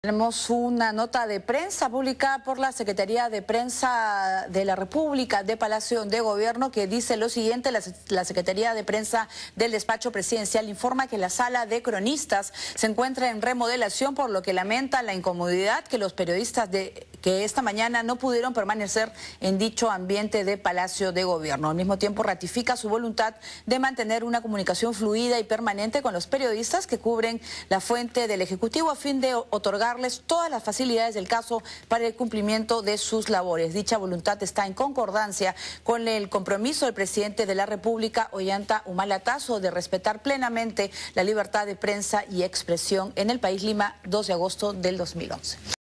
Tenemos una nota de prensa publicada por la Secretaría de Prensa de la República de Palacio de Gobierno que dice lo siguiente, la, Secretaría de Prensa del Despacho Presidencial informa que la sala de cronistas se encuentra en remodelación por lo que lamenta la incomodidad que los periodistas de que esta mañana no pudieron permanecer en dicho ambiente de Palacio de Gobierno. Al mismo tiempo ratifica su voluntad de mantener una comunicación fluida y permanente con los periodistas que cubren la fuente del Ejecutivo a fin de otorgarles todas las facilidades del caso para el cumplimiento de sus labores. Dicha voluntad está en concordancia con el compromiso del presidente de la República, Ollanta Humalatazo, de respetar plenamente la libertad de prensa y expresión en el país Lima 2 de agosto del 2011.